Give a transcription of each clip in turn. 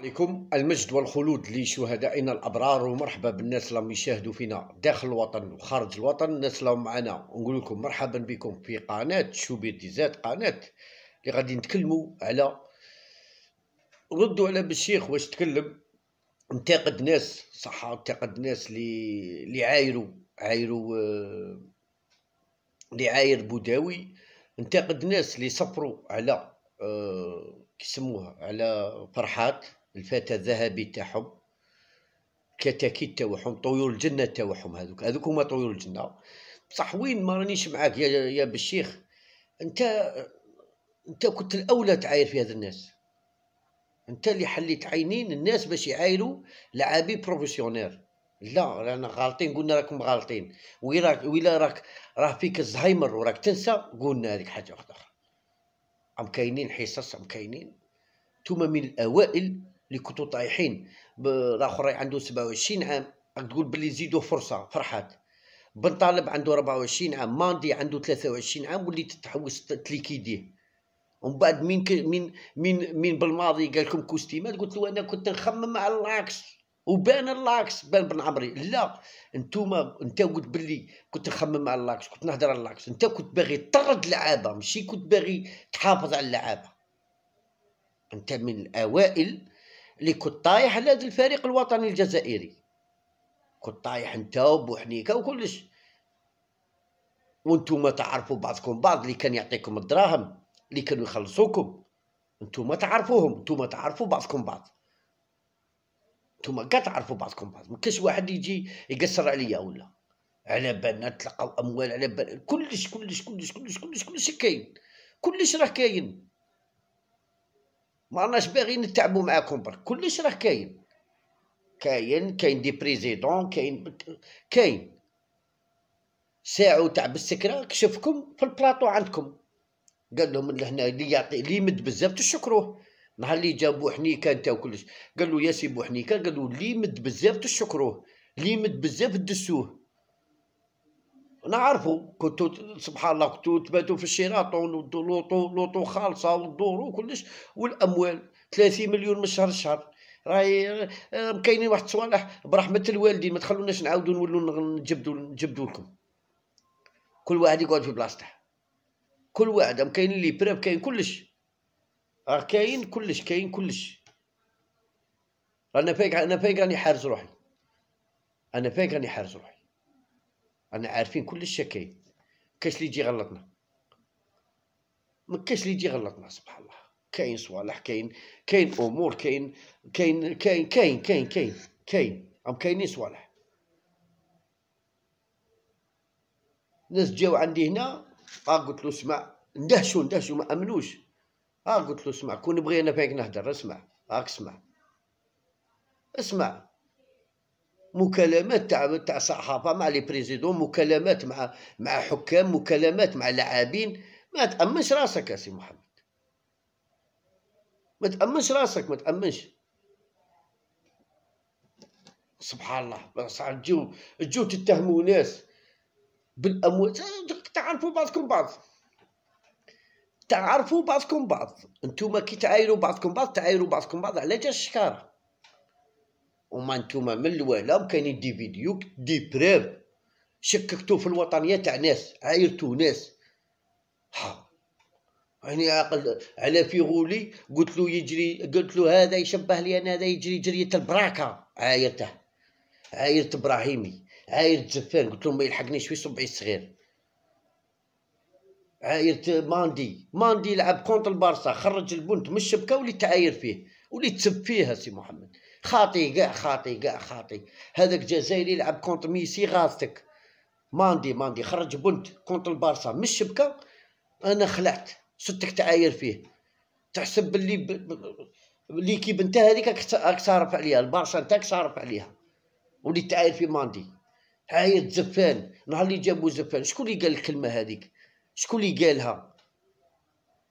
عليكم المجد والخلود لشهدائنا الابرار ومرحبا بالناس اللي يشاهدوا فينا داخل الوطن وخارج الوطن الناس اللي معنا نقول لكم مرحبا بكم في قناه شوبير ديزات قناه اللي غادي نتكلموا على ردوا على بالشيخ واش تكلم انتقد ناس صح انتقد ناس اللي اللي عايروا عايروا اللي عاير بوداوي انتقد ناس اللي صفروا على آه، كيسموها على فرحات الفتى الذهبي تاعهم كتاكيت تاعهم طيور الجنه تاعهم هذوك هذوك هما طيور الجنه بصح وين ما رانيش معاك يا يا بالشيخ انت انت كنت الاولى تعاير في هذا الناس انت اللي حليت عينين الناس باش يعايروا لعابي بروفيسيونير لا رانا غالطين قلنا راكم غالطين ويلا ويلا راك راه فيك الزهايمر وراك تنسى قلنا هذيك حاجه واحده اخرى عم كاينين حصص عم كاينين توما من الاوائل اللي كنتو طايحين الاخر عنده 27 عام تقول بلي زيدوه فرصه فرحات بن طالب عنده 24 عام ماندي عنده 23 عام وليت تحوس تليكيديه ومن بعد مين مين مين مين بالماضي قال لكم كوستيمات قلت له انا كنت نخمم على اللاكس وبان اللاكس بان بن عمري لا انتوما انت قلت باللي كنت نخمم على اللاكس كنت نهضر على اللاكس انت كنت باغي تطرد لعابه ماشي كنت باغي تحافظ على اللعابه انت من الاوائل كنت طايح على هذا الفريق الوطني الجزائري كنت طايح انت وبوحنيكه وكلش وانتم تعرفوا بعضكم بعض اللي كان يعطيكم الدراهم اللي كانوا يخلصوكم انتم تعرفوهم انتم تعرفوا بعضكم بعض انتم كاع تعرفوا بعضكم بعض ما واحد يجي يقصر عليا ولا على بالنا تلقاو اموال على بالنا كلش كلش كلش كلش كلش كلش كاين كلش راه كاين ما راناش باغيين نتعبوا معاكم برك كلش راه كاين كاين كاين دي بريزيدون كاين كاين ساعو تاع بالسكره كشفكم في البلاطو عندكم قال لهم اللي هنا اللي يعطي اللي يمد بزاف تشكروه نهار اللي جا بوحنيكه انت وكلش قال له يا سي بوحنيكه قال له اللي يمد بزاف تشكروه اللي يمد بزاف تدسوه نعرفوا كنتو سبحان الله كنتو تباتوا في الشيراطون ولوطو لوطو خالصه والدور وكلش والاموال 30 مليون من شهر لشهر راهي آه، كاينين واحد الصوالح برحمه الوالدين ما تخلوناش نعاودوا نولوا نجبدوا نجبدوا لكم كل واحد يقعد في بلاصته كل واحد كاين لي براب كاين كلش راه كاين كلش كاين كلش انا فايق انا فايق راني حارس روحي انا فايق راني حارس روحي انا عارفين كلشي كاين كاش اللي يجي غلطنا ما كاش اللي يجي غلطنا سبحان الله كاين صوالح كاين كاين امور كاين كاين كاين كاين كاين كاين كاين راهم كاينين صوالح ناس جاو عندي هنا اه قلت له اسمع ندهشوا ندهشوا ما امنوش اه قلت له اسمع كون بغينا فيك نهدر اسمع هاك آه، اسمع اسمع مكالمات تاع تاع صحافه مع لي بريزيدون مكالمات مع مع حكام مكالمات مع لاعبين ما تامنش راسك يا سي محمد ما تامنش راسك ما تامنش سبحان الله صح تجيو تجيو تتهموا ناس بالاموال تعرفوا بعضكم بعض تعرفوا بعضكم بعض انتم كي تعايروا بعضكم بعض تعايروا بعضكم بعض على جال الشكاره وما نتوما من الوالا كاينين دي فيديو دي بريف شككتو في الوطنيه تاع ناس عايرتو ناس ها يعني عقل على فيغولي قلت له يجري قلت له هذا يشبه لي انا هذا يجري جريه البراكه عايرته عايرت ابراهيمي عايرت زفان قلت له ما يلحقنيش في صبعي الصغير عايرت ماندي ماندي لعب كونت البارسا خرج البنت من الشبكه وليت عاير فيه وليت تسب فيها سي محمد خاطي كاع خاطي كاع خاطي هذاك جزائري يلعب كونت ميسي غاثتك ماندي ماندي خرج بنت كونت البارسا من الشبكه انا خلعت ستك تعاير فيه تحسب باللي ب... ليكيب انت هذيك راك تعرف عليها البارسا انت راك تعرف عليها وليت تعاير في ماندي عاير زفان نهار اللي جابو زفان شكون اللي قال الكلمه هذيك شكون اللي قالها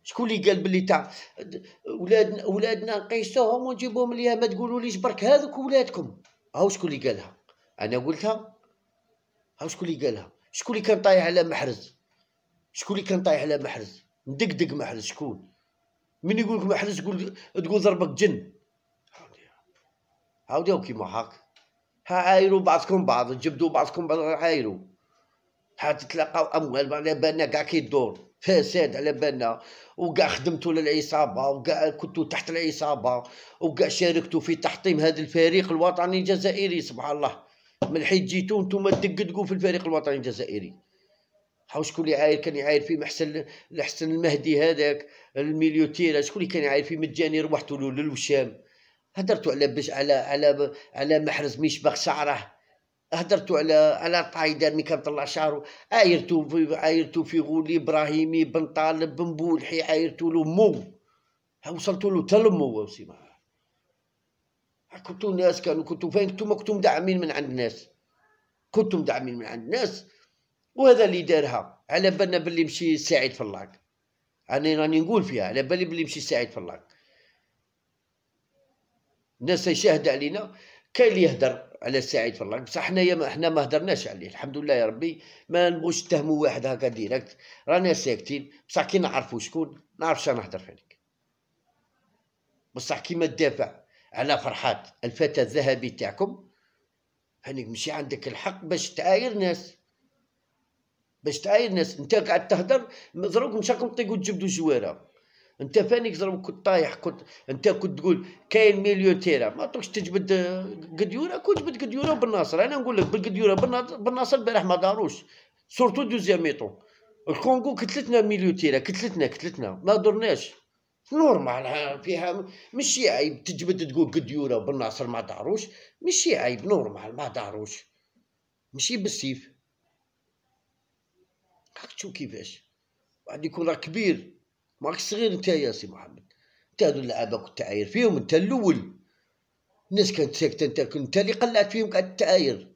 شكون اللي قال باللي تاع ولادنا ولادنا نقيسوهم ونجيبوهم ليها ما تقولوليش برك هذوك ولادكم هاو شكون اللي قالها انا قلتها هاو شكون اللي قالها شكون اللي كان طايح على محرز شكون اللي كان طايح على محرز ندقدق محرز شكون من يقولك محرز تقول تقول ضربك جن هاودي كيما هاك ها عايروا بعضكم بعض جبدوا بعضكم بعض عايروا حتى تلاقاو اموال على بالنا كاع كيدور فساد على بالنا وكاع خدمتوا للعصابه وكاع كنتوا تحت العصابه وكاع شاركتوا في تحطيم هذا الفريق الوطني الجزائري سبحان الله من حيت جيتوا نتوما تدقدقوا في الفريق الوطني الجزائري هاو شكون اللي عاير كان يعاير في محسن الحسن المهدي هذاك الميليوتير شكون اللي كان يعاير في مجاني روحتوا له للوشام هدرتوا على باش على على على محرز ميشبخ شعره هدرتو على على الطايدر مي كان طلع شعرو عايرتو في عايرتو في غولي ابراهيمي بن طالب بن بولحي عايرتو له مو وصلتوا له تلمو وسي معاه كنتو ناس كانوا كنتو فين كنتو ما كنتو مدعمين من عند الناس كنتو مدعمين من عند الناس وهذا اللي دارها على بالنا باللي مشي سعيد اللاك انا راني نقول فيها على بالي باللي مشي سعيد اللاك الناس يشاهد علينا كاين اللي يهدر على سعيد الله بصح حنايا حنا ما هدرناش عليه الحمد لله يا ربي ما نبغوش نتهموا واحد هكا ديريكت رانا ساكتين بصح كي نعرفوا شكون نعرف شنو نهدر فيك بصح كيما تدافع على فرحات الفتى الذهبي تاعكم هانيك ماشي عندك الحق باش تعاير ناس باش تعاير ناس انت قاعد تهدر دروك مشاكم تطيقوا تجبدوا جواره انت فاني كزرم كنت طايح كنت انت كنت تقول كاين مليو تيرا ما تروحش آه، تجبد قديوره كنت تجبد قديوره بالناصر انا نقول لك بالقديوره بالناصر البارح ما داروش سورتو دوزيام ميطو الكونغو كتلتنا مليو تيرا كتلتنا كتلتنا ما درناش نورمال فيها ماشي عيب تجبد تقول قديوره بالناصر ما داروش ماشي عيب نورمال ما داروش ماشي بالسيف هاك تشوف كيفاش واحد يكون راه كبير ما صغير انت يا سي محمد انت هذو اللعابه كنت عاير فيهم انت الاول الناس كانت ساكته انت كنت اللي قلعت فيهم قاعد تعاير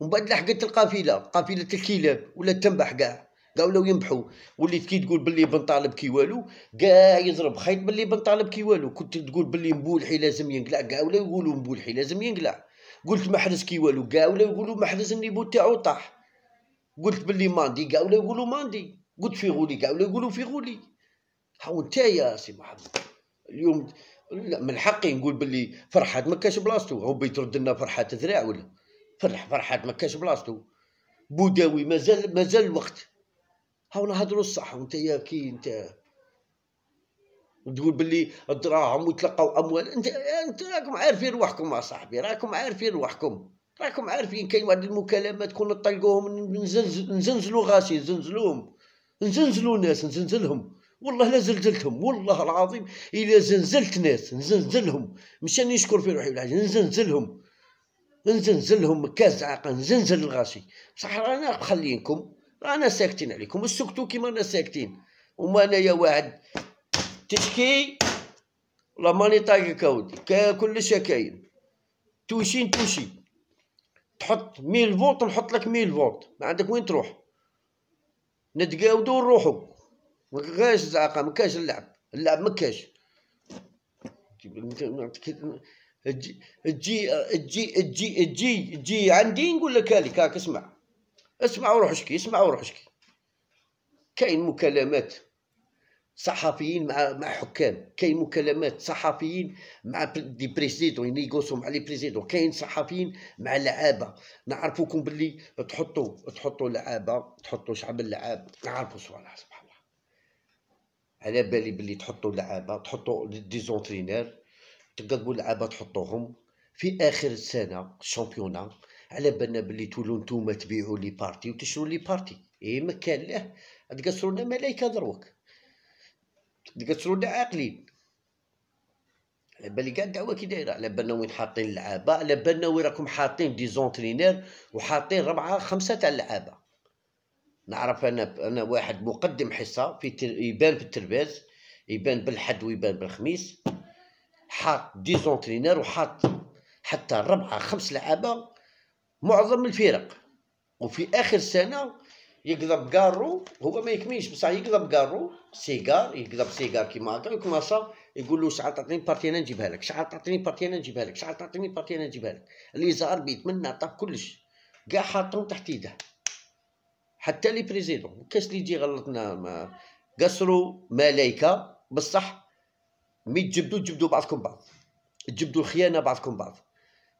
ومن بعد لحقت القافله قافله الكلاب ولا تنبح كاع كاع ولاو ينبحوا وليت كي تقول باللي بن طالب كي والو كاع يضرب خيط باللي بن طالب كي والو كنت تقول باللي مبولحي لازم ينقلع كاع ولاو يقولوا مبولحي لازم ينقلع قلت محرز كي والو كاع ولاو يقولوا محرز النيفو تاعو طاح قلت باللي ماندي كاع ولاو يقولوا ماندي قلت في غولي كاع ولاو يقولوا غولي حاول تايا يا سي محمد اليوم لا من حقي نقول باللي فرحات ما كاش بلاصتو هو بيترد لنا فرحات ذراع ولا فرح فرحات ما كاش بلاصتو بوداوي مازال مازال الوقت هاو نهضروا الصح وانت يا كي انت تقول باللي الدراهم وتلقاو اموال انت انت راكم عارفين روحكم يا صاحبي راكم عارفين روحكم راكم عارفين كاين واحد المكالمات تكون نطلقوهم نزنزلوا غاشي نزنزلوهم نزنزلوا ناس نزنزلهم والله لا زلزلتهم والله العظيم إلا زلزلت ناس نزلزلهم مش أني نشكر في روحي ولا حاجة نزلزلهم كاز كازعق نزلزل الغاشي بصح رانا مخلينكم رانا ساكتين عليكم السكتو كيما رانا ساكتين وما يا واحد تشكي لا ماني طايقك اودي كلش كاين توشي توشي تحط ميل فولت نحط لك ميل فولت ما عندك وين تروح نتقاودو نروحو ما زعقه ما اللعب اللعب ما تجي تجي تجي تجي تجي عندي نقول لك هذيك هاك اسمع اسمع وروح اشكي اسمع وروح اشكي كاين مكالمات صحفيين مع مع حكام كاين مكالمات صحفيين مع دي بريزيدون ينيغوسيو مع لي بريزيدون كاين صحفيين مع لعابه نعرفوكم باللي تحطوا تحطوا لعابه تحطوا شعب اللعاب نعرفوا صوالح سبحان على بالي بلي تحطوا لعابه تحطوا دي زونترينير تقلبوا لعابه تحطوهم في اخر السنه الشامبيونا على بالنا بلي تولوا نتوما تبيعوا لي بارتي وتشروا لي بارتي اي ما كان له تقصروا لنا ملايكه دروك تقصروا لنا عاقلين على بالي كاع الدعوه كي دايره على بالنا وين حاطين اللعابه على بالنا وين راكم حاطين دي زونترينير وحاطين ربعه خمسه تاع اللعابه نعرف انا انا واحد مقدم حصه في تل... يبان في التلفاز يبان بالحد ويبان بالخميس حاط دي زونترينير وحاط حتى ربعه خمس لعابه معظم الفرق وفي اخر سنه يقضب قارو هو ما يكميش بصح يقضب قارو سيجار يقضب سيجار كيما هكا يكماصا يقول له شحال تعطيني بارتي انا نجيبها لك شحال تعطيني بارتي انا نجيبها لك شحال تعطيني بارتي انا نجيبها لك اللي زار بيتمنى عطاه كلش كاع حاطهم تحت يده حتى لي بريزيدون كاش اللي يجي غلطنا ما قصروا ملايكه بصح مي تجبدوا تجبدوا بعضكم بعض تجبدوا الخيانه بعضكم بعض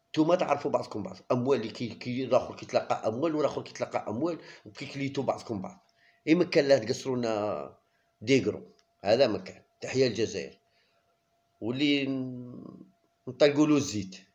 نتوما تعرفوا بعضكم بعض اموال كي كي الاخر كيتلاقى اموال والاخر كيتلاقى اموال وكيكليتوا بعضكم بعض ما كان لا تقصروا لنا ديغرو هذا مكان تحيه الجزائر واللي نطلقوا له الزيت